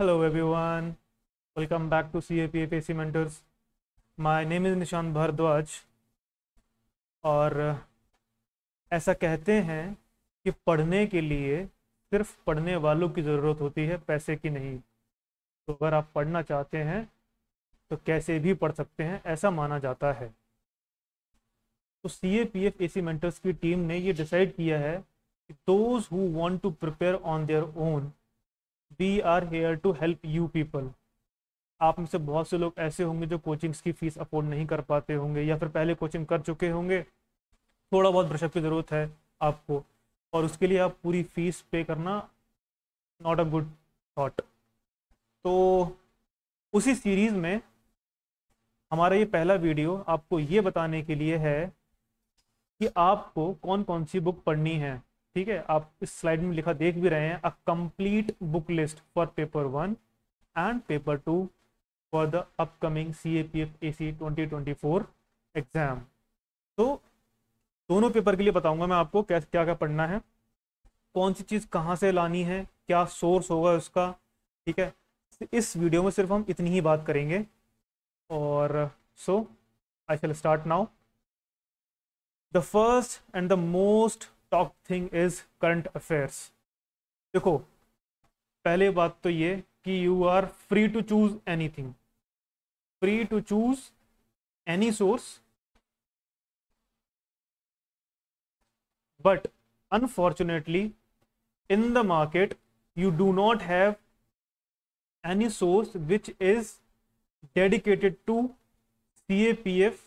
Hello welcome back to C A P back to C Mentors. My name is Nishan Bhardwaj और uh, ऐसा कहते हैं कि पढ़ने के लिए सिर्फ पढ़ने वालों की ज़रूरत होती है पैसे की नहीं तो अगर आप पढ़ना चाहते हैं तो कैसे भी पढ़ सकते हैं ऐसा माना जाता है तो C A P F A C mentors की टीम ने ये डिसाइड किया है कि those who want to prepare on their own we are here to help you people आप में से बहुत से लोग ऐसे होंगे जो कोचिंग्स की फ़ीस अफोर्ड नहीं कर पाते होंगे या फिर पहले कोचिंग कर चुके होंगे थोड़ा बहुत ब्रशअप की ज़रूरत है आपको और उसके लिए आप पूरी फीस पे करना नॉट अ गुड थाट तो उसी सीरीज़ में हमारा ये पहला वीडियो आपको ये बताने के लिए है कि आपको कौन कौन सी बुक पढ़नी है ठीक है आप इस स्लाइड में लिखा देख भी रहे हैं a complete book list for paper one and paper two for the upcoming C A P F A C twenty twenty four exam तो दोनों पेपर के लिए बताऊंगा मैं आपको क्या क्या क्या पढ़ना है कौन सी चीज़ कहाँ से लानी है क्या सोर्स होगा उसका ठीक है इस वीडियो में सिर्फ हम इतनी ही बात करेंगे और so I shall start now the first and the most top thing is current affairs देखो पहले बात तो ये कि you are free to choose anything free to choose any source but unfortunately in the market you do not have any source which is dedicated to C A P F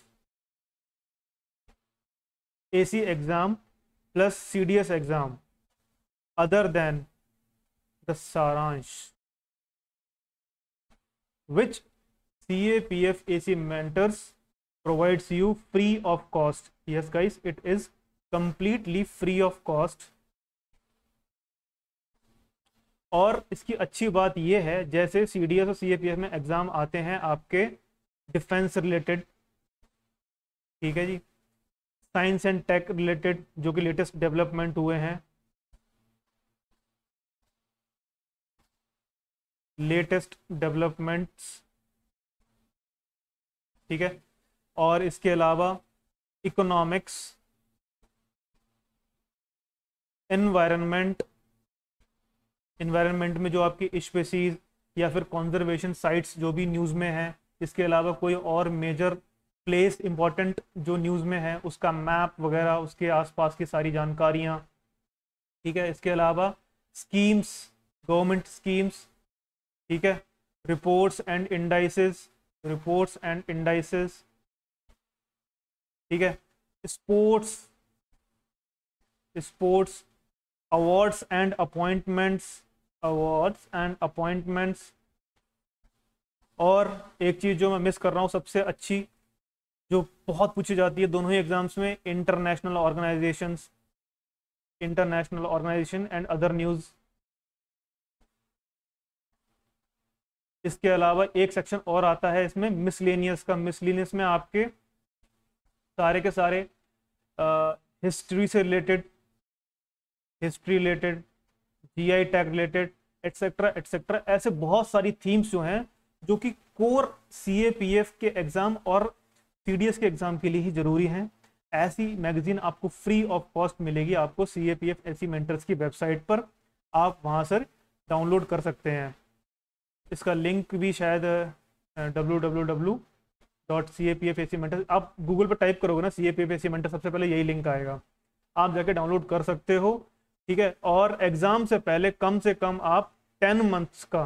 A C exam plus CDS exam other than the Saransh which CAPFAC mentors provides you free of cost yes guys it is completely free of cost और इसकी अच्छी बात यह है जैसे सी D S और C A P F में exam आते हैं आपके डिफेंस रिलेटेड ठीक है जी साइंस एंड टेक रिलेटेड जो कि लेटेस्ट डेवलपमेंट हुए हैं लेटेस्ट डेवलपमेंट्स ठीक है और इसके अलावा इकोनॉमिक्स एनवायरनमेंट इन्वायरमेंट में जो आपकी स्पेसीज या फिर कॉन्जर्वेशन साइट्स जो भी न्यूज़ में हैं इसके अलावा कोई और मेजर प्लेस इम्पॉर्टेंट जो न्यूज़ में है उसका मैप वगैरह उसके आसपास की सारी जानकारियाँ ठीक है इसके अलावा स्कीम्स गवर्नमेंट स्कीम्स ठीक है reports and indices reports and indices ठीक है sports sports awards and appointments awards and appointments और एक चीज़ जो मैं मिस कर रहा हूँ सबसे अच्छी जो बहुत पूछी जाती है दोनों ही एग्जाम्स में international organisation international organisation and other news इसके अलावा एक सेक्शन और आता है इसमें मिसलेनियस का मिसलेनियस में आपके सारे के सारे हिस्ट्री से related history related GI tag related etcetera etcetera ऐसे बहुत सारी थीम्स जो हैं जो कि कोर सीएपीएफ के एग्जाम और सी के एग्ज़ाम के लिए ही ज़रूरी है ऐसी मैगज़ीन आपको फ्री ऑफ कॉस्ट मिलेगी आपको C A P F S mentors की वेबसाइट पर आप वहाँ से डाउनलोड कर सकते हैं इसका लिंक भी शायद W W W dot C A P F A C आप गूगल पर टाइप करोगे ना सी ए पी एफ ए सी सबसे पहले यही लिंक आएगा आप जाके डाउनलोड कर सकते हो ठीक है और एग्ज़ाम से पहले कम से कम आप टेन मंथ्स का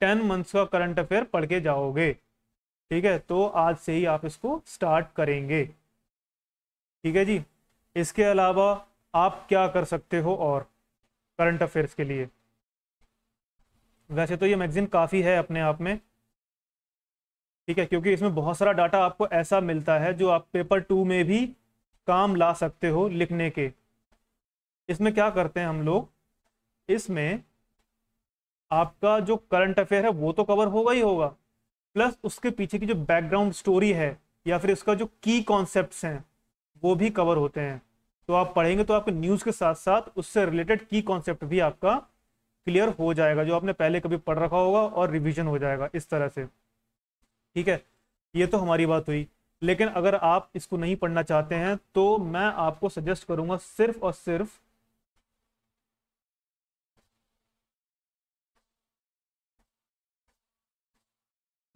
टेन मंथ्स का करंट अफेयर पढ़ के जाओगे ठीक है तो आज से ही आप इसको स्टार्ट करेंगे ठीक है जी इसके अलावा आप क्या कर सकते हो और करंट अफेयर्स के लिए वैसे तो ये मैगजीन काफ़ी है अपने आप में ठीक है क्योंकि इसमें बहुत सारा डाटा आपको ऐसा मिलता है जो आप पेपर टू में भी काम ला सकते हो लिखने के इसमें क्या करते हैं हम लोग इसमें आपका जो करंट अफेयर है वो तो कवर होगा ही होगा प्लस उसके पीछे की जो बैकग्राउंड स्टोरी है या फिर उसका जो की कॉन्सेप्ट हैं वो भी कवर होते हैं तो आप पढ़ेंगे तो आपके न्यूज़ के साथ साथ उससे रिलेटेड की कॉन्सेप्ट भी आपका क्लियर हो जाएगा जो आपने पहले कभी पढ़ रखा होगा और रिविजन हो जाएगा इस तरह से ठीक है ये तो हमारी बात हुई लेकिन अगर आप इसको नहीं पढ़ना चाहते हैं तो मैं आपको सजेस्ट करूँगा सिर्फ और सिर्फ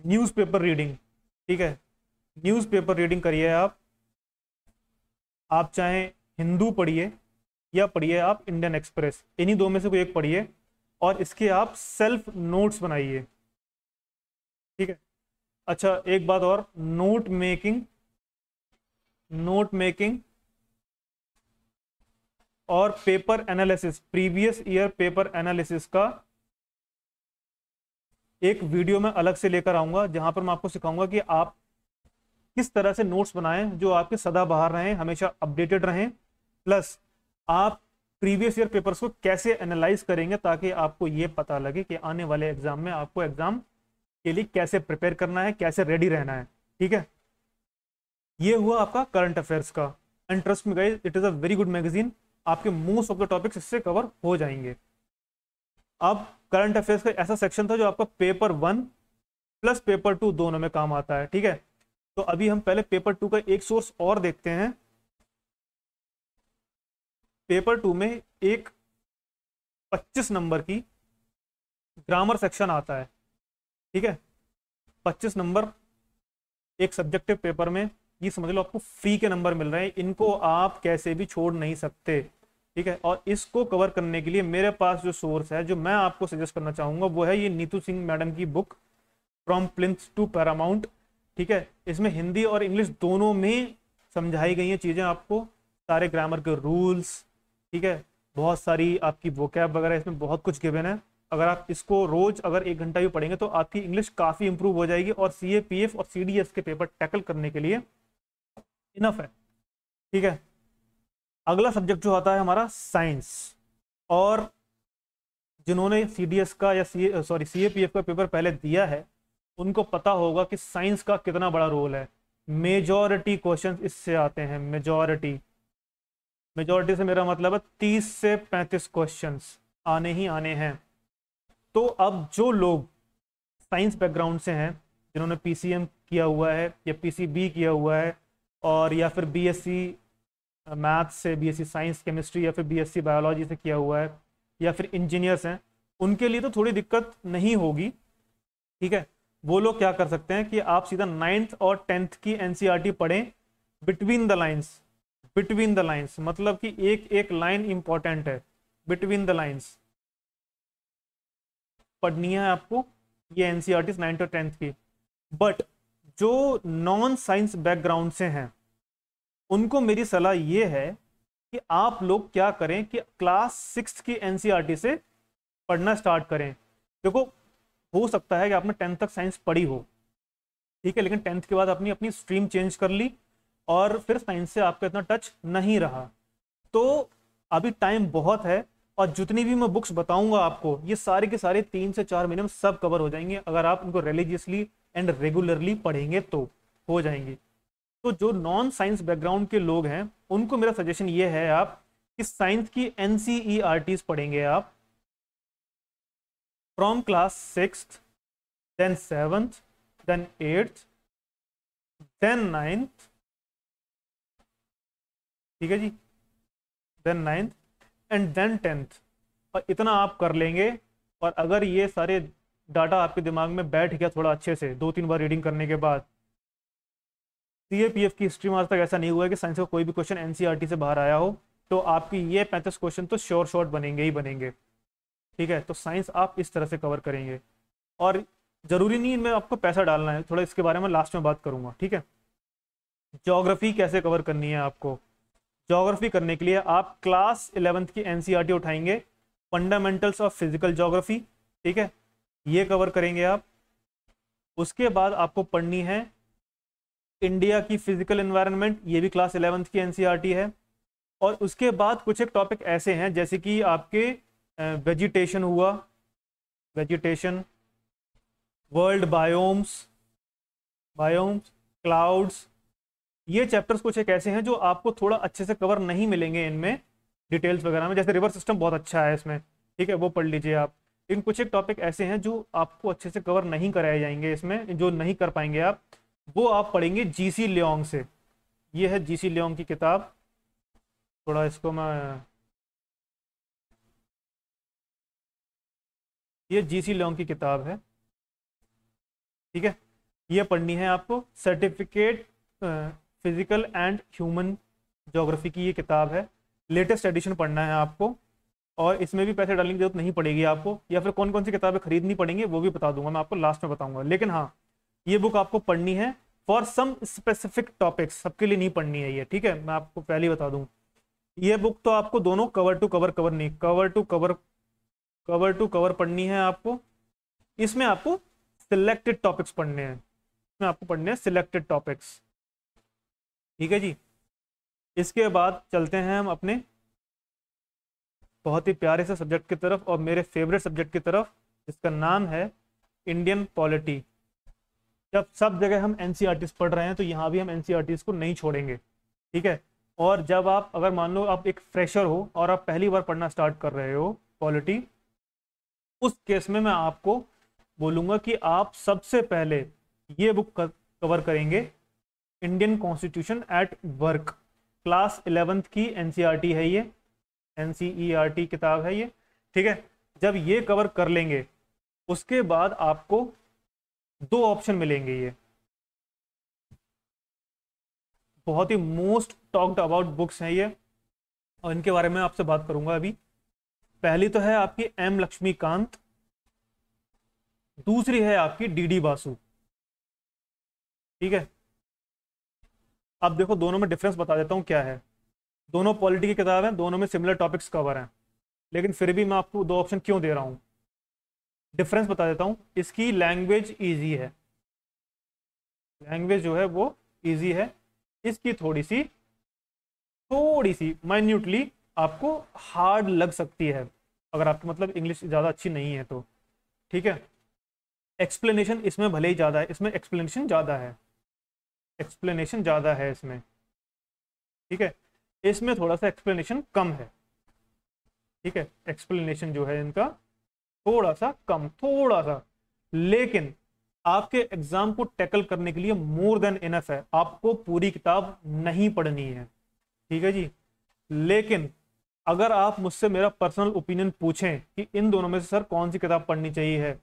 न्यूज़पेपर रीडिंग ठीक है न्यूज़पेपर रीडिंग करिए आप आप चाहे हिंदू पढ़िए या पढ़िए आप इंडियन एक्सप्रेस इन्हीं दो में से कोई एक पढ़िए और इसके आप सेल्फ नोट्स बनाइए ठीक है अच्छा एक बात और नोट मेकिंग नोट मेकिंग और paper analysis previous year paper analysis का एक वीडियो में अलग से लेकर आऊंगा जहां पर मैं आपको सिखाऊंगा कि आप किस तरह से नोट्स बनाएं जो आपके सदा बाहर रहें हमेशा अपडेटेड रहें प्लस आप प्रीवियस ईयर पेपर्स को कैसे एनालाइज करेंगे ताकि आपको ये पता लगे कि आने वाले एग्जाम में आपको एग्जाम के लिए कैसे प्रिपेयर करना है कैसे रेडी रहना है ठीक है ये हुआ आपका करंट अफेयर्स का and trust me guys it is a very good magazine आपके मोस्ट ऑफ द टॉपिक्स इससे कवर हो जाएंगे अब करंट अफेयर्स का ऐसा सेक्शन था जो आपका paper one plus paper two दोनों में काम आता है ठीक है तो अभी हम पहले पेपर टू का एक सोर्स और देखते हैं पेपर टू में एक 25 नंबर की ग्रामर सेक्शन आता है ठीक है 25 नंबर एक सब्जेक्टिव पेपर में ये समझ लो आपको फ्री के नंबर मिल रहे हैं इनको आप कैसे भी छोड़ नहीं सकते ठीक है और इसको कवर करने के लिए मेरे पास जो सोर्स है जो मैं आपको सजेस्ट करना चाहूंगा वो है ये नीतू सिंह मैडम की book from plinth to paramount ठीक है इसमें हिंदी और इंग्लिश दोनों में समझाई गई हैं चीज़ें आपको सारे ग्रामर के रूल्स ठीक है बहुत सारी आपकी वोकैब वगैरह इसमें बहुत कुछ गिवन है अगर आप इसको रोज अगर एक घंटा भी पढ़ेंगे तो आपकी इंग्लिश काफ़ी इंप्रूव हो जाएगी और सी ए पी एफ और सी डी एस के पेपर टैकल करने के लिए इनफ है ठीक है अगला सब्जेक्ट जो आता है हमारा साइंस और जिन्होंने सी का या सी सॉरी सी का पेपर पहले दिया है उनको पता होगा कि साइंस का कितना बड़ा रोल है मेजॉरिटी क्वेश्चन इससे आते हैं मेजॉरिटी मेजॉरिटी से मेरा मतलब है तीस से पैंतीस क्वेश्चन आने ही आने हैं तो अब जो लोग साइंस बैकग्राउंड से हैं जिन्होंने पीसीएम किया हुआ है या पीसीबी किया हुआ है और या फिर बीएससी मैथ्स से बीएससी साइंस केमिस्ट्री या फिर बीएससी बायोलॉजी से किया हुआ है या फिर इंजीनियर्स हैं उनके लिए तो थोड़ी दिक्कत नहीं होगी ठीक है वो लोग क्या कर सकते हैं कि आप सीधा नाइन्थ और टेंथ की एन e पढ़ें between the lines between the lines मतलब कि एक एक लाइन इंपॉर्टेंट है बिटवीन द लाइन्स पढ़नी है आपको ये N C R T ninth और टेंथ की बट जो नॉन साइंस बैकग्राउंड से हैं उनको मेरी सलाह ये है कि आप लोग क्या करें कि क्लास सिक्स की एन e से पढ़ना स्टार्ट करें देखो हो सकता है कि आपने टेंथ तक साइंस पढ़ी हो ठीक है लेकिन टेंथ के बाद आपने अपनी स्ट्रीम चेंज कर ली और फिर साइंस से आपका इतना टच नहीं रहा तो अभी टाइम बहुत है और जितनी भी मैं बुक्स बताऊंगा आपको ये सारे के सारे तीन से चार महीने में सब कवर हो जाएंगे अगर आप उनको रिलीजियसली एंड रेगुलरली पढ़ेंगे तो हो जाएंगे तो जो नॉन साइंस बैकग्राउंड के लोग हैं उनको मेरा सजेशन ये है आप कि साइंस की एन e पढ़ेंगे आप from class six then seventh then eighth then ninth ठीक है जी then ninth and then tenth और इतना आप कर लेंगे और अगर ये सारे डाटा आपके दिमाग में बैठ गया थोड़ा अच्छे से दो तीन बार रीडिंग करने के बाद सीएपीएफ की हिस्ट्री में आज तक ऐसा नहीं हुआ है कि साइंस का कोई भी क्वेश्चन एनसीईआरटी e से बाहर आया हो तो आपकी ये पैंतीस क्वेश्चन तो श्योर शॉर्ट बनेंगे ही बनेंगे ठीक है तो साइंस आप इस तरह से कवर करेंगे और जरूरी नहीं इनमें आपको पैसा डालना है थोड़ा इसके बारे में लास्ट में बात करूंगा ठीक है जोग्राफी कैसे कवर करनी है आपको जोग्राफी करने के लिए आप क्लास इलेवंथ की एनसीईआरटी e उठाएंगे फंडामेंटल्स ऑफ फिजिकल जोग्राफी ठीक है ये कवर करेंगे आप उसके बाद आपको पढ़नी है इंडिया की फिजिकल इन्वायरमेंट ये भी क्लास इलेवंथ की एनसीईआरटी e है और उसके बाद कुछ एक टॉपिक ऐसे हैं जैसे कि आपके वेजिटेशन हुआ vegetation world biomes biomes clouds ये चैप्टर्स कुछ एक ऐसे हैं जो आपको थोड़ा अच्छे से कवर नहीं मिलेंगे इनमें डिटेल्स वगैरह में जैसे रिवर सिस्टम बहुत अच्छा है इसमें ठीक है वो पढ़ लीजिए आप लेकिन कुछ एक टॉपिक ऐसे हैं जो आपको अच्छे से कवर नहीं कराए जाएंगे इसमें जो नहीं कर पाएंगे आप वो आप पढ़ेंगे जीसी लियोंग से ये है जीसी लियोंग की किताब थोड़ा इसको मैं ये जीसी लियोंग की किताब है ठीक है ये पढ़नी है आपको certificate physical and human geography की ये किताब है लेटेस्ट एडिशन पढ़ना है आपको और इसमें भी पैसे डालने की जरूरत नहीं पड़ेगी आपको या फिर कौन कौन सी किताबें खरीदनी पड़ेंगी वो भी बता दूंगा मैं आपको लास्ट में बताऊंगा लेकिन हाँ ये बुक आपको पढ़नी है फॉर सम स्पेसिफिक टॉपिक्स सबके लिए नहीं पढ़नी है ये ठीक है मैं आपको पहले ही बता दूं ये बुक तो आपको दोनों कवर टू कवर कवर नहीं cover to cover cover to cover पढ़नी है आपको इसमें आपको सिलेक्टेड टॉपिक्स पढ़ने हैं इसमें आपको पढ़ने हैं सिलेक्टेड टॉपिक्स ठीक है जी इसके बाद चलते हैं हम अपने बहुत ही प्यारे से सब्जेक्ट की तरफ और मेरे फेवरेट सब्जेक्ट की तरफ जिसका नाम है इंडियन पॉलिटी जब सब जगह हम एन पढ़ रहे हैं तो यहाँ भी हम एन को नहीं छोड़ेंगे ठीक है और जब आप अगर मान लो आप एक फ्रेशर हो और आप पहली बार पढ़ना स्टार्ट कर रहे हो पॉलिटी उस केस में मैं आपको बोलूँगा कि आप सबसे पहले ये बुक कवर करेंगे Indian constitution at work class eleventh की एन e है ये एन e किताब है ये ठीक है जब ये कवर कर लेंगे उसके बाद आपको दो ऑप्शन मिलेंगे ये बहुत ही मोस्ट टॉक्ड अबाउट बुक्स हैं ये और इनके बारे में आपसे बात करूंगा अभी पहली तो है आपकी एम लक्ष्मीकांत दूसरी है आपकी डी डी बासु ठीक है अब देखो दोनों में डिफरेंस बता देता हूँ क्या है दोनों पॉलिटी की किताब हैं दोनों में सिमिलर टॉपिक्स कवर हैं लेकिन फिर भी मैं आपको दो ऑप्शन क्यों दे रहा हूं डिफरेंस बता देता हूं इसकी लैंग्वेज ईजी है लैंग्वेज जो है वो ईजी है इसकी थोड़ी सी थोड़ी सी माइन्यूटली आपको हार्ड लग सकती है अगर आपकी मतलब इंग्लिश ज़्यादा अच्छी नहीं है तो ठीक है एक्सप्लेनेशन इसमें भले ही ज़्यादा है इसमें एक्सप्लेनेशन ज़्यादा है एक्सप्लेनेशन ज़्यादा है इसमें ठीक है इसमें थोड़ा सा एक्सप्लेनेशन कम है ठीक है एक्सप्लेनेशन जो है इनका थोड़ा सा कम थोड़ा सा लेकिन आपके एग्जाम को टैकल करने के लिए मोर देन इनफ है आपको पूरी किताब नहीं पढ़नी है ठीक है जी लेकिन अगर आप मुझसे मेरा पर्सनल ओपिनियन पूछें कि इन दोनों में से सर कौन सी किताब पढ़नी चाहिए है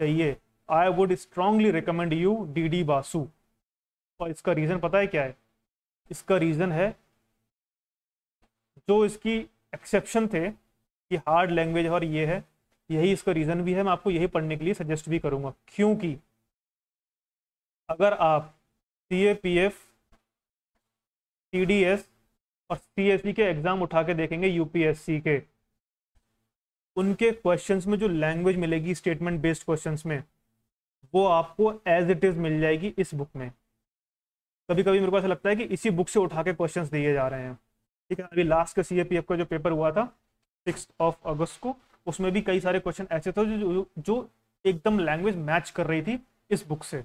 चाहिए I would strongly recommend you D D Basu और इसका रीज़न पता है क्या है इसका रीज़न है जो इसकी एक्सेप्शन थे कि हार्ड लैंग्वेज और ये है यही इसका रीज़न भी है मैं आपको यही पढ़ने के लिए सजेस्ट भी करूंगा क्योंकि अगर आप C A P F T D S और सी एस सी के एग्ज़ाम उठा के देखेंगे यूपीएससी के उनके क्वेश्चंस में जो लैंग्वेज मिलेगी स्टेटमेंट बेस्ड क्वेश्चंस में वो आपको एज इट इज़ मिल जाएगी इस बुक में कभी कभी मेरे को ऐसा लगता है कि इसी बुक से उठा के क्वेश्चन दिए जा रहे हैं ठीक है अभी लास्ट का सी ए पी एफ का जो पेपर हुआ था सिक्स ऑफ अगस्त को उसमें भी कई सारे क्वेश्चन ऐसे थे जो जो एकदम लैंग्वेज मैच कर रही थी इस बुक से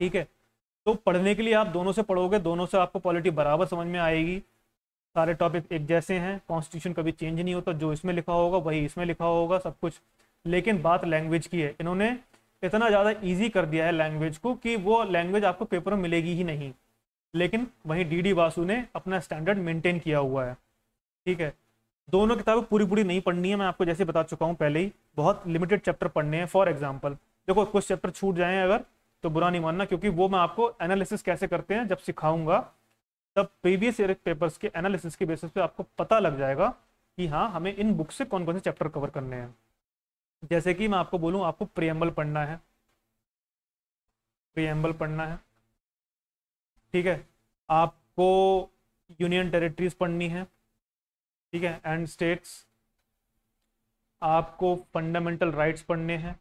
ठीक है तो पढ़ने के लिए आप दोनों से पढ़ोगे दोनों से आपको क्वालिटी बराबर समझ में आएगी सारे टॉपिक एक जैसे हैं कॉन्स्टिट्यूशन कभी चेंज नहीं होता जो इसमें लिखा होगा वही इसमें लिखा होगा सब कुछ लेकिन बात लैंग्वेज की है इन्होंने इतना ज़्यादा ईजी कर दिया है लैंग्वेज को कि वो लैंग्वेज आपको पेपर में मिलेगी ही नहीं लेकिन वहीं डी डी वासु ने अपना स्टैंडर्ड मेंटेन किया हुआ है ठीक है दोनों किताबें पूरी पूरी नहीं पढ़नी है मैं आपको जैसे बता चुका हूँ पहले ही बहुत लिमिटेड चैप्टर पढ़ने हैं फॉर एग्जाम्पल देखो कुछ चैप्टर छूट जाए अगर तो बुरा नहीं मानना क्योंकि वो मैं आपको एनालिसिस कैसे करते हैं जब सिखाऊंगा तब प्रीवियस ईयर पेपर्स के एनालिसिस के बेसिस पे आपको पता लग जाएगा कि हाँ हमें इन बुक से कौन कौन से चैप्टर कवर करने हैं जैसे कि मैं आपको बोलूँ आपको प्रियम्बल पढ़ना है प्रियम्बल पढ़ना है ठीक है आपको यूनियन टेरिटरीज पढ़नी है ठीक है एंड स्टेट्स आपको फंडामेंटल राइट्स पढ़ने हैं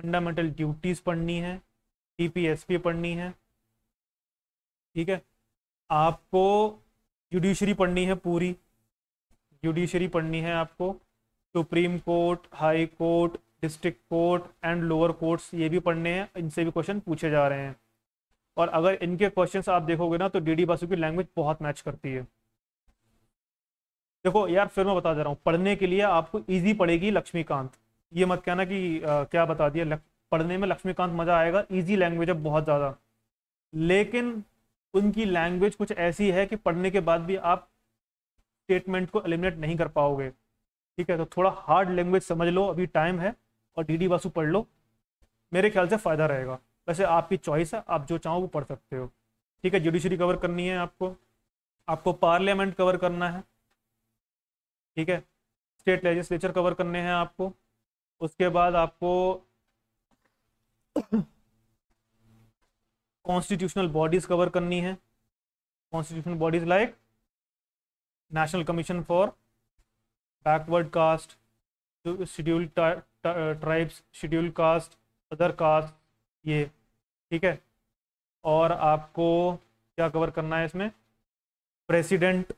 फंडामेंटल ड्यूटीज़ पढ़नी है टीपीएसपी पढ़नी है ठीक है आपको जुडिशरी पढ़नी है पूरी जुडिशरी पढ़नी है आपको supreme court high court district court and lower courts ये भी पढ़ने हैं इनसे भी क्वेश्चन पूछे जा रहे हैं और अगर इनके क्वेश्चंस आप देखोगे ना तो डी डी बासु की लैंग्वेज बहुत मैच करती है देखो यार फिर मैं बता दे रहा हूँ पढ़ने के लिए आपको ईजी पड़ेगी लक्ष्मीकांत ये मत कहना कि आ, क्या बता दिया पढ़ने में लक्ष्मीकांत मज़ा आएगा ईजी लैंग्वेज है बहुत ज़्यादा लेकिन उनकी लैंग्वेज कुछ ऐसी है कि पढ़ने के बाद भी आप स्टेटमेंट को एलिमिनेट नहीं कर पाओगे ठीक है तो थोड़ा हार्ड लैंग्वेज समझ लो अभी टाइम है और डी डी बासु पढ़ लो मेरे ख्याल से फ़ायदा रहेगा वैसे आपकी चॉइस है आप जो चाहो वो पढ़ सकते हो ठीक है जुडिशरी कवर करनी है आपको आपको पार्लियामेंट कवर करना है ठीक है स्टेट लेजिस्लेचर कवर करने हैं आपको उसके बाद आपको कॉन्स्टिट्यूशनल बॉडीज कवर करनी है constitutional bodies like national commission for backward caste schedule tribes schedule caste other caste ये ठीक है और आपको क्या कवर करना है इसमें प्रेसिडेंट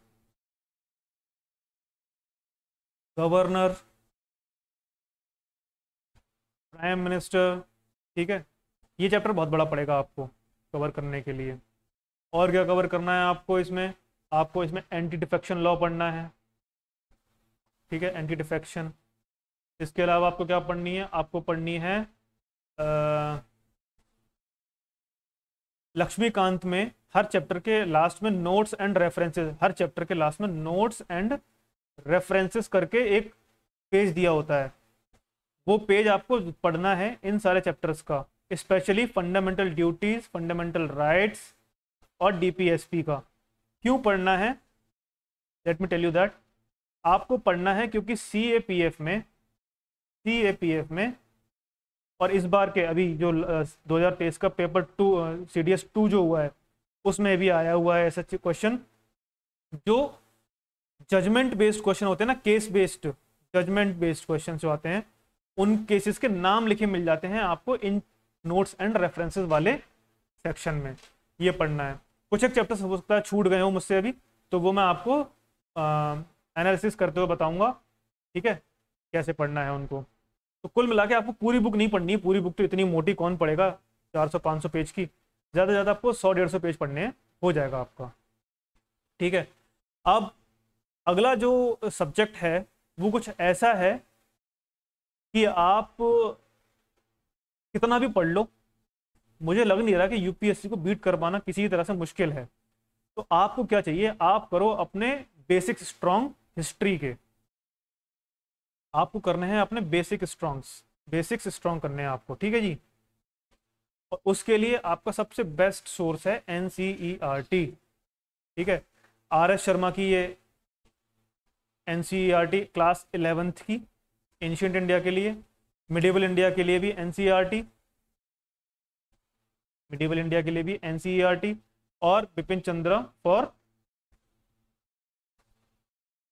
गवर्नर प्राइम मिनिस्टर ठीक है ये चैप्टर बहुत बड़ा पड़ेगा आपको कवर करने के लिए और क्या कवर करना है आपको इसमें आपको इसमें एंटी डिफेक्शन लॉ पढ़ना है ठीक है एंटी डिफेक्शन इसके अलावा आपको क्या पढ़नी है आपको पढ़नी है लक्ष्मीकांत में हर चैप्टर के लास्ट में नोट्स एंड रेफरेंसेस हर चैप्टर के लास्ट में नोट्स एंड रेफरेंसेस करके एक पेज दिया होता है वो पेज आपको पढ़ना है इन सारे चैप्टर्स का specially fundamental duties fundamental rights और डीपीएसपी का क्यों पढ़ना है let me tell you that आपको पढ़ना है क्योंकि सी में सी में और इस बार के अभी जो दो का पेपर टू सी डी जो हुआ है उसमें भी आया हुआ है ऐसा क्वेश्चन जो जजमेंट बेस्ड क्वेश्चन होते हैं ना case based judgement based question जो आते हैं उन केसेस के नाम लिखे मिल जाते हैं आपको इन नोट्स एंड रेफरेंसेस वाले सेक्शन में ये पढ़ना है कुछ एक चैप्टर हो सकता है छूट गए हो मुझसे अभी तो वो मैं आपको एनालिसिस करते हुए बताऊंगा ठीक है कैसे पढ़ना है उनको तो कुल मिला के आपको पूरी बुक नहीं पढ़नी पूरी बुक तो इतनी मोटी कौन पढ़ेगा 400-500 पेज की ज़्यादा से ज़्यादा आपको सौ डेढ़ सौ पेज पढ़ने हैं हो जाएगा आपका ठीक है अब अगला जो सब्जेक्ट है वो कुछ ऐसा है कि आप कितना भी पढ़ लो मुझे लग नहीं रहा कि यूपीएससी को बीट कर पाना किसी तरह से मुश्किल है तो आपको क्या चाहिए आप करो अपने बेसिक स्ट्रांग हिस्ट्री के आपको करने हैं अपने बेसिक स्ट्रांग्स बेसिक्स स्ट्रांग करने हैं आपको ठीक है जी और उसके लिए आपका सबसे बेस्ट सोर्स है एन e ठीक है आर एस शर्मा की ये एन क्लास इलेवेंथ की एंशियंट इंडिया के लिए मिडिवल इंडिया के लिए भी एन मिडिवल इंडिया के लिए भी एन e और Bipin Chandra for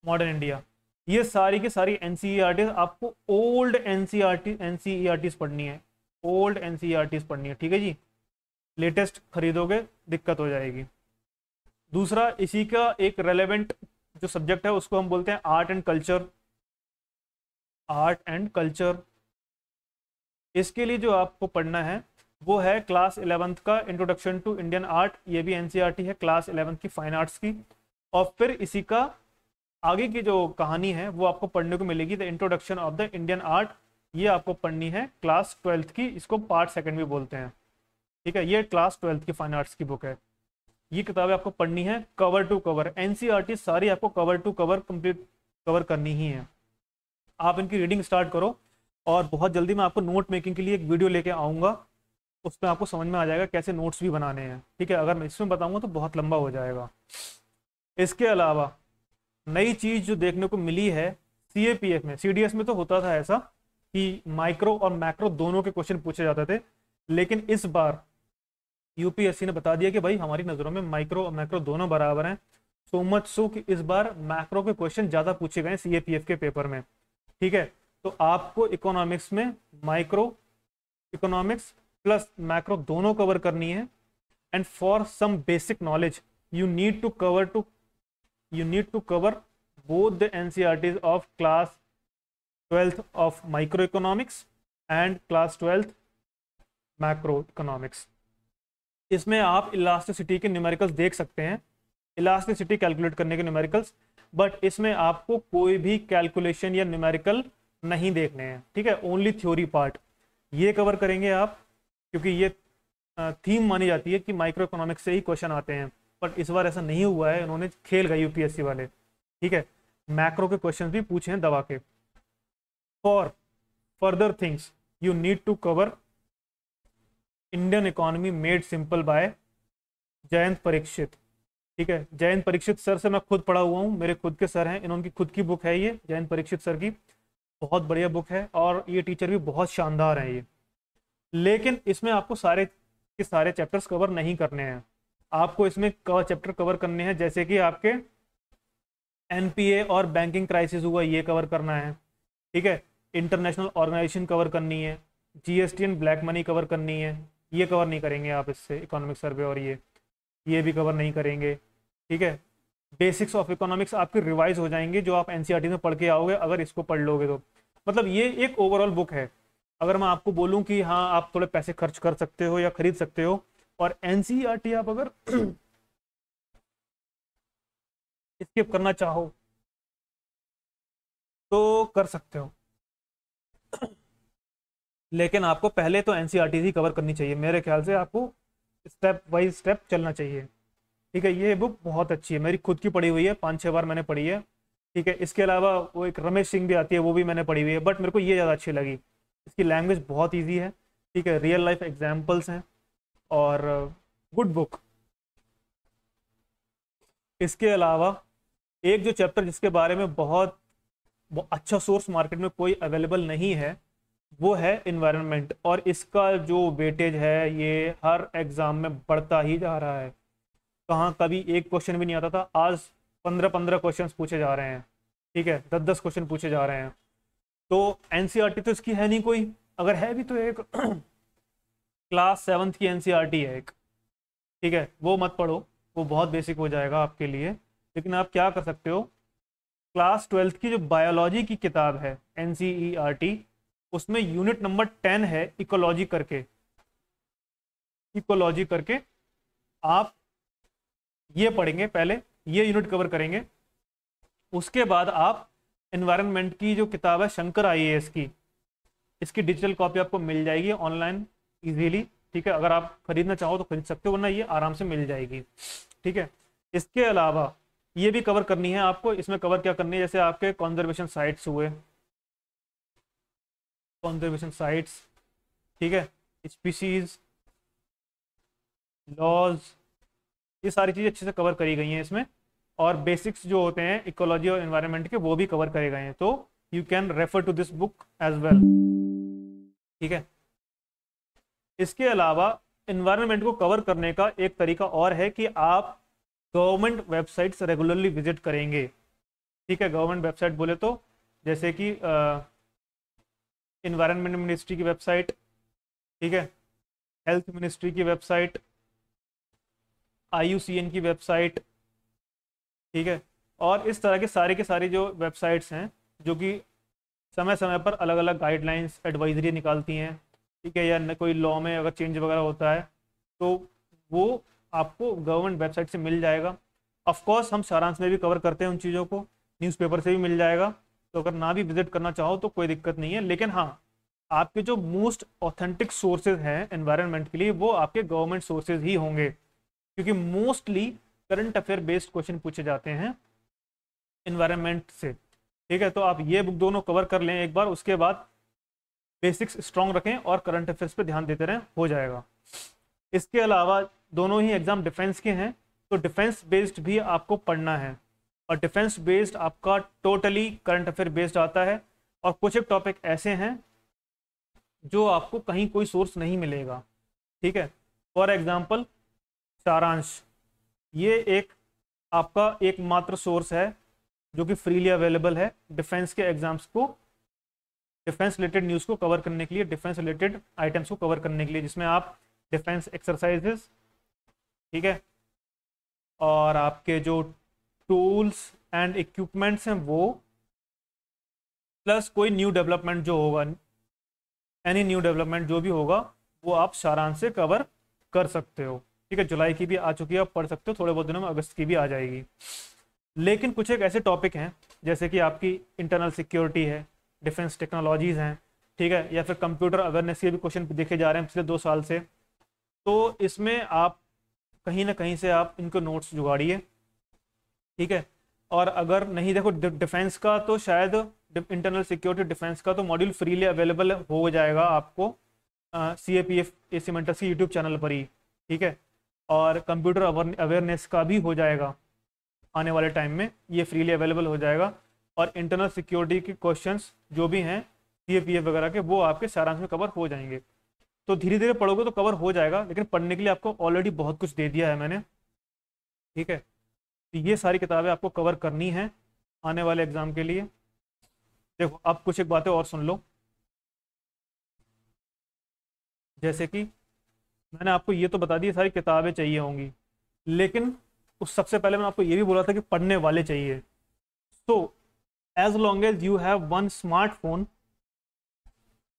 modern India ये सारी की सारी एन e आपको ओल्ड एन सी पढ़नी है ओल्ड एन e पढ़नी है ठीक है जी लेटेस्ट खरीदोगे दिक्कत हो जाएगी दूसरा इसी का एक रेलेवेंट जो सब्जेक्ट है उसको हम बोलते हैं art and culture art and culture इसके लिए जो आपको पढ़ना है वो है क्लास इलेवंथ का इंट्रोडक्शन टू इंडियन आर्ट ये भी एनसीईआरटी e है क्लास इलेवंथ की फाइन आर्ट्स की और फिर इसी का आगे की जो कहानी है वो आपको पढ़ने को मिलेगी the introduction of the Indian art ये आपको पढ़नी है क्लास ट्वेल्थ की इसको पार्ट सेकंड भी बोलते हैं ठीक है ये क्लास ट्वेल्थ की फाइन आर्ट्स की बुक है ये किताबें आपको पढ़नी है कवर टू कवर एनसीईआरटी सारी आपको cover to cover complete cover करनी ही है आप इनकी रीडिंग स्टार्ट करो और बहुत जल्दी मैं आपको नोट मेकिंग के लिए एक वीडियो लेके आऊँगा उसमें आपको समझ में आ जाएगा कैसे नोट्स भी बनाने हैं ठीक है अगर मैं इसमें बताऊँगा तो बहुत लंबा हो जाएगा इसके अलावा नई चीज़ जो देखने को मिली है सी में सी में तो होता था ऐसा कि माइक्रो और मैक्रो दोनों के क्वेश्चन पूछे जाते थे लेकिन इस बार यूपीएससी ने बता दिया कि भाई हमारी नज़रों में माइक्रो और मैक्रो दोनों बराबर हैं सो मच सो कि इस बार मैक्रो के क्वेश्चन ज़्यादा पूछे गए सी के पेपर में ठीक है तो आपको इकोनॉमिक्स में माइक्रो इकोनॉमिक्स प्लस मैक्रो दोनों कवर करनी है and for some basic knowledge you need to cover to you need to cover both the NCR of class twelfth of micro economics and class twelfth macro economics इसमें आप elasticity के numericals देख सकते हैं elasticity calculate करने के numericals but इसमें आपको कोई भी कैलकुलेशन या न्यूमेरिकल नहीं देखने हैं ठीक है ओनली थ्योरी पार्ट ये कवर करेंगे आप क्योंकि ये थीम मानी जाती है कि माइक्रो इकोनॉमिक्स से ही क्वेश्चन आते हैं बट इस बार ऐसा नहीं हुआ है उन्होंने खेल गए यूपीएससी वाले ठीक है मैक्रो के क्वेश्चन भी पूछे हैं दवा के for further things you need to cover Indian economy made simple by Jayant Parikshit ठीक है जयंत परीक्षित सर से मैं खुद पढ़ा हुआ हूँ मेरे खुद के सर हैं इन्होंने खुद की बुक है ये जयंत परीक्षित सर की बहुत बढ़िया बुक है और ये टीचर भी बहुत शानदार है ये लेकिन इसमें आपको सारे के सारे चैप्टर्स कवर नहीं करने हैं आपको इसमें चैप्टर कवर करने हैं जैसे कि आपके एनपीए और बैंकिंग क्राइसिस हुआ ये कवर करना है ठीक है इंटरनेशनल ऑर्गेनाइजेशन कवर करनी है GST and black money cover करनी है ये कवर नहीं करेंगे आप इससे इकोनॉमिक सर्वे और ये ये भी कवर नहीं करेंगे ठीक है बेसिक्स ऑफ इकोनॉमिक्स आपके रिवाइज हो जाएंगे जो आप एन e में पढ़ के आओगे अगर इसको पढ़ लोगे तो मतलब ये एक ओवरऑल बुक है अगर मैं आपको बोलूँ कि हाँ आप थोड़े पैसे खर्च कर सकते हो या खरीद सकते हो और एन e आप अगर स्किप करना चाहो तो कर सकते हो लेकिन आपको पहले तो एन कवर e करनी चाहिए मेरे ख्याल से आपको स्टेप बाई स्टेप चलना चाहिए ठीक है ये बुक बहुत अच्छी है मेरी खुद की पढ़ी हुई है पाँच छः बार मैंने पढ़ी है ठीक है इसके अलावा वो एक रमेश सिंह भी आती है वो भी मैंने पढ़ी हुई है बट मेरे को ये ज़्यादा अच्छी लगी इसकी लैंग्वेज बहुत ईजी है ठीक है रियल लाइफ एग्जाम्पल्स हैं और गुड बुक इसके अलावा एक जो चैप्टर जिसके बारे में बहुत अच्छा सोर्स मार्केट में कोई अवेलेबल नहीं है वो है इन्वायरमेंट और इसका जो वेटेज है ये हर एग्ज़ाम में बढ़ता ही जा रहा है कहाँ कभी एक क्वेश्चन भी नहीं आता था आज पंद्रह पंद्रह क्वेश्चन पूछे जा रहे हैं ठीक है दस दस क्वेश्चन पूछे जा रहे हैं तो एन e तो इसकी है नहीं कोई अगर है भी तो एक क्लास सेवन्थ की एन e है एक ठीक है वो मत पढ़ो वो बहुत बेसिक हो जाएगा आपके लिए लेकिन आप क्या कर सकते हो क्लास ट्वेल्थ की जो बायोलॉजी की किताब है एन उसमें यूनिट नंबर टेन है इकोलॉजी करके इकोलॉजी करके आप ये पढ़ेंगे पहले ये यूनिट कवर करेंगे उसके बाद आप एनवायरनमेंट की जो किताब है शंकर आईएएस की इसकी डिजिटल कॉपी आपको मिल जाएगी ऑनलाइन इजीली ठीक है अगर आप खरीदना चाहो तो खरीद सकते हो वरना ये आराम से मिल जाएगी ठीक है इसके अलावा ये भी कवर करनी है आपको इसमें कवर क्या करनी है जैसे आपके कॉन्जर्वेशन साइट्स हुए conservation साइट्स ठीक है स्पीसीज लॉज ये सारी चीज़ें अच्छे से कवर करी गई हैं इसमें और बेसिक्स जो होते हैं इकोलॉजी और इन्वायरमेंट के वो भी कवर करे गए हैं तो you can refer to this book as well ठीक है इसके अलावा इन्वायरमेंट को कवर करने का एक तरीका और है कि आप गवर्नमेंट वेबसाइट्स रेगुलरली विजिट करेंगे ठीक है गवर्नमेंट वेबसाइट बोले तो जैसे कि आ, इन्वायरमेंट मिनिस्ट्री की वेबसाइट ठीक है हेल्थ मिनिस्ट्री की वेबसाइट आई की वेबसाइट ठीक है और इस तरह के सारे के सारे जो वेबसाइट्स हैं जो कि समय समय पर अलग अलग गाइडलाइंस एडवाइजरी निकालती हैं ठीक है या कोई लॉ में अगर चेंज वगैरह होता है तो वो आपको गवर्नमेंट वेबसाइट से मिल जाएगा ऑफकोर्स हम सारांश में भी कवर करते हैं उन चीज़ों को न्यूज़पेपर से भी मिल जाएगा तो अगर ना भी विजिट करना चाहो तो कोई दिक्कत नहीं है लेकिन हाँ आपके जो मोस्ट ऑथेंटिक सोर्सेज हैं एनवायरनमेंट के लिए वो आपके गवर्नमेंट सोर्सेज ही होंगे क्योंकि mostly current affair based question पूछे जाते हैं एनवायरनमेंट से ठीक है तो आप ये बुक दोनों कवर कर लें एक बार उसके बाद बेसिक्स स्ट्रॉन्ग रखें और करंट अफेयर्स पर ध्यान देते रहें हो जाएगा इसके अलावा दोनों ही एग्ज़ाम डिफेंस के हैं तो डिफेंस बेस्ड भी आपको पढ़ना है और डिफेंस बेस्ड आपका टोटली करंट अफेयर बेस्ड आता है और कुछ एक टॉपिक ऐसे हैं जो आपको कहीं कोई सोर्स नहीं मिलेगा ठीक है फॉर एग्जाम्पल सारांश ये एक आपका एकमात्र सोर्स है जो कि फ्रीली अवेलेबल है डिफेंस के एग्जाम्स को डिफेंस रिलेटेड न्यूज़ को कवर करने के लिए डिफेंस रिलेटेड आइटम्स को कवर करने के लिए जिसमें आप डिफेंस एक्सरसाइजेस ठीक है और आपके जो टूल्स एंड इक्विपमेंट्स हैं वो प्लस कोई न्यू डेवलपमेंट जो होगा एनी न्यू डेवलपमेंट जो भी होगा वो आप शारान से कवर कर सकते हो ठीक है जुलाई की भी आ चुकी है आप पढ़ सकते हो थोड़े बहुत दिनों में अगस्त की भी आ जाएगी लेकिन कुछ एक ऐसे टॉपिक हैं जैसे कि आपकी इंटरनल सिक्योरिटी है डिफेंस टेक्नोलॉजीज़ हैं ठीक है या फिर कंप्यूटर अवेयरनेस के भी क्वेश्चन देखे जा रहे हैं पिछले दो साल से तो इसमें आप कहीं ना कहीं से आप इनको नोट्स जुगाड़िए ठीक है और अगर नहीं देखो डिफेंस का तो शायद इंटरनल सिक्योरिटी डिफेंस का तो मॉड्यूल फ्रीली अवेलेबल हो जाएगा आपको C A P F A mentors की यूट्यूब चैनल पर ही ठीक है और कंप्यूटर अवेयरनेस का भी हो जाएगा आने वाले टाइम में ये फ्रीली अवेलेबल हो जाएगा और इंटरनल सिक्योरिटी के क्वेश्चंस जो भी हैं सी ए पी एफ वगैरह के वो आपके सारांश में कवर हो जाएंगे तो धीरे धीरे पढ़ोगे तो कवर हो जाएगा लेकिन पढ़ने के लिए आपको ऑलरेडी बहुत कुछ दे दिया है मैंने ठीक है तो ये सारी किताबें आपको कवर करनी है आने वाले एग्जाम के लिए देखो आप कुछ एक बातें और सुन लो जैसे कि मैंने आपको ये तो बता दी सारी किताबें चाहिए होंगी लेकिन उस सबसे पहले मैंने आपको ये भी बोला था कि पढ़ने वाले चाहिए so as long as you have one smartphone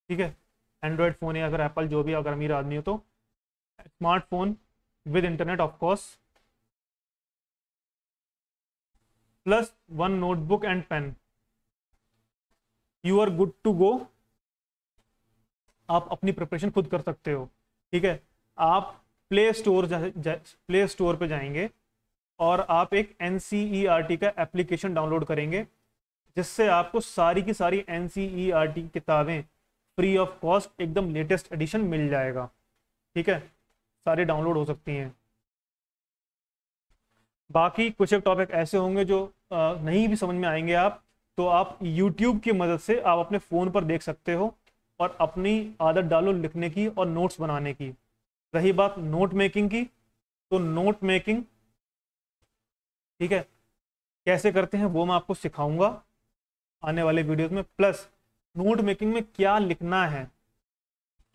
ठीक है एंड्रॉयड फ़ोन या अगर एप्पल जो भी अगर अमीर आदमी हो तो smartphone with internet of plus one notebook and pen you are good to go आप अपनी प्रिपरेशन खुद कर सकते हो ठीक है आप प्ले स्टोर प्ले स्टोर पे जाएंगे और आप एक एन e का एप्लीकेशन डाउनलोड करेंगे जिससे आपको सारी की सारी एन की e किताबें फ्री ऑफ कॉस्ट एकदम लेटेस्ट एडिशन मिल जाएगा ठीक है सारी डाउनलोड हो सकती हैं बाकी कुछ एक टॉपिक ऐसे होंगे जो नहीं भी समझ में आएंगे आप तो आप यूट्यूब की मदद से आप अपने फ़ोन पर देख सकते हो और अपनी आदत डालो लिखने की और नोट्स बनाने की रही बात नोट मेकिंग की तो नोट मेकिंग ठीक है कैसे करते हैं वो मैं आपको सिखाऊंगा आने वाले वीडियोस में प्लस नोट मेकिंग में क्या लिखना है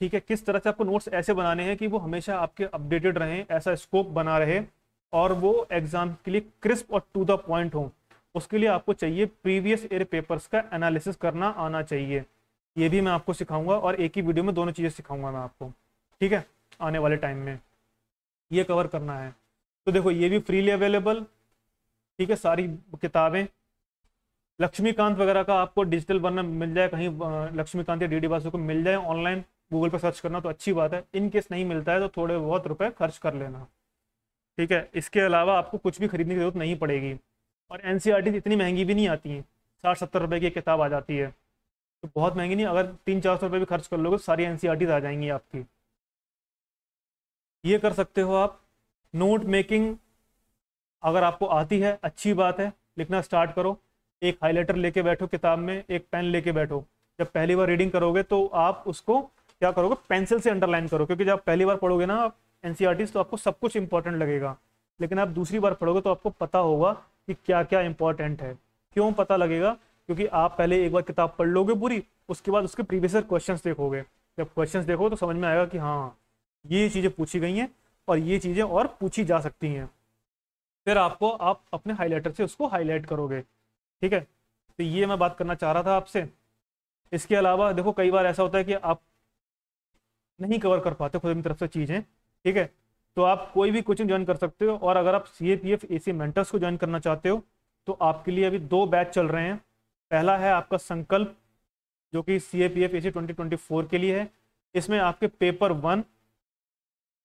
ठीक है किस तरह से आपको नोट्स ऐसे बनाने हैं कि वो हमेशा आपके अपडेटेड रहें ऐसा स्कोप बना रहे और वो एग्ज़ाम के लिए क्रिस्प और टू द पॉइंट हों उसके लिए आपको चाहिए प्रीवियस ईयर पेपर्स का एनालिसिस करना आना चाहिए ये भी मैं आपको सिखाऊंगा और एक ही वीडियो में दोनों चीज़ें सिखाऊंगा मैं आपको ठीक है आने वाले टाइम में ये कवर करना है तो देखो ये भी फ्रीली अवेलेबल ठीक है सारी किताबें लक्ष्मीकांत वगैरह का आपको डिजिटल बनना मिल जाए कहीं लक्ष्मीकांत या डी डी को मिल जाए ऑनलाइन गूगल पर सर्च करना तो अच्छी बात है इन केस नहीं मिलता है तो थोड़े बहुत रुपए खर्च कर लेना ठीक है इसके अलावा आपको कुछ भी खरीदने की जरूरत नहीं पड़ेगी और एन e इतनी महंगी भी नहीं आती हैं साठ सत्तर रुपये की किताब आ जाती है तो बहुत महंगी नहीं अगर तीन चार सौ रुपये भी खर्च कर लोगे तो सारी एन e आ जाएंगी आपकी ये कर सकते हो आप नोट मेकिंग अगर आपको आती है अच्छी बात है लिखना स्टार्ट करो एक हाईलाइटर लेके बैठो किताब में एक पेन लेके बैठो जब पहली बार रीडिंग करोगे तो आप उसको क्या करोगे पेंसिल से अंडरलाइन करो क्योंकि जब पहली बार पढ़ोगे ना आप एन e तो आपको सब कुछ इंपॉर्टेंट लगेगा लेकिन आप दूसरी बार पढ़ोगे तो आपको पता होगा कि क्या क्या इंपॉर्टेंट है क्यों पता लगेगा क्योंकि आप पहले एक बार किताब पढ़ लोगे पूरी उसके बाद उसके प्रीवियस क्वेश्चन देखोगे जब क्वेश्चन देखो तो समझ में आएगा कि हाँ ये चीज़ें पूछी गई हैं और ये चीज़ें और पूछी जा सकती हैं फिर आपको आप अपने हाईलाइटर से उसको हाईलाइट करोगे ठीक है तो ये मैं बात करना चाह रहा था आपसे इसके अलावा देखो कई बार ऐसा होता है कि आप नहीं कवर कर पाते खुद अपनी तरफ से चीज़ें ठीक है तो आप कोई भी कोचिंग ज्वाइन कर सकते हो और अगर आप C A P F A C mentors को ज्वाइन करना चाहते हो तो आपके लिए अभी दो बैच चल रहे हैं पहला है आपका संकल्प जो कि C A P F A C twenty twenty four के लिए है इसमें आपके paper one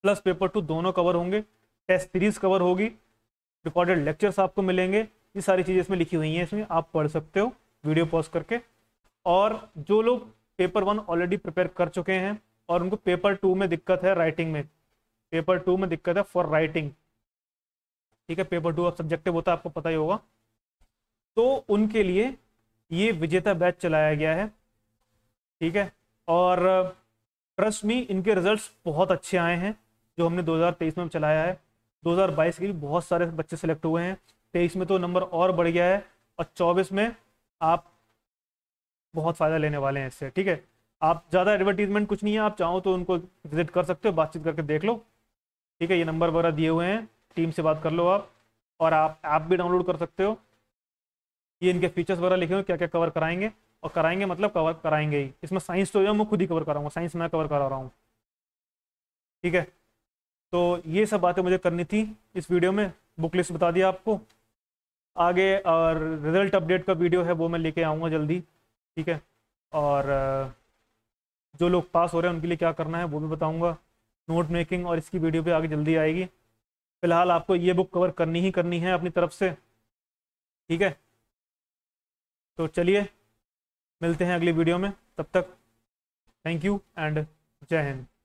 plus paper two दोनों कवर होंगे टेस्ट सीरीज कवर होगी रिकॉर्डेड लेक्चर्स आपको मिलेंगे ये सारी चीज़ें इसमें लिखी हुई हैं इसमें आप पढ़ सकते हो वीडियो पॉज करके और जो लोग पेपर वन ऑलरेडी प्रिपेयर कर चुके हैं और उनको पेपर टू में दिक्कत है राइटिंग में पेपर टू में दिक्कत है फॉर राइटिंग ठीक है पेपर टू अब सब्जेक्टिव होता है आपको पता ही होगा तो उनके लिए ये विजेता बैच चलाया गया है ठीक है और ट्रस्ट मी इनके रिजल्ट्स बहुत अच्छे आए हैं जो हमने 2023 में चलाया है 2022 के भी बहुत सारे बच्चे सेलेक्ट हुए हैं तेईस में तो नंबर और बढ़ गया है और चौबीस में आप बहुत फ़ायदा लेने वाले हैं इससे ठीक है आप ज़्यादा एडवर्टीजमेंट कुछ नहीं है आप चाहो तो उनको विजिट कर सकते हो बातचीत करके देख लो ठीक है ये नंबर वगैरह दिए हुए हैं टीम से बात कर लो आप और आप ऐप भी डाउनलोड कर सकते हो ये इनके फीचर्स वगैरह लिखे हुए क्या क्या कवर कराएंगे और कराएंगे मतलब कवर कराएंगे ही इसमें साइंस तो जो मैं खुद ही कवर कराऊंगा साइंस मैं कवर करा रहा हूँ ठीक है तो ये सब बातें मुझे करनी थी इस वीडियो में बुक लिस्ट बता दिया आपको आगे और रिजल्ट अपडेट का वीडियो है वो मैं लेके आऊँगा जल्दी ठीक है और जो लोग पास हो रहे हैं उनके लिए क्या करना है वो भी बताऊँगा नोट मेकिंग और इसकी वीडियो भी आगे जल्दी आएगी फिलहाल आपको ये बुक कवर करनी ही करनी है अपनी तरफ से ठीक है तो चलिए मिलते हैं अगली वीडियो में तब तक थैंक यू एंड जय हिंद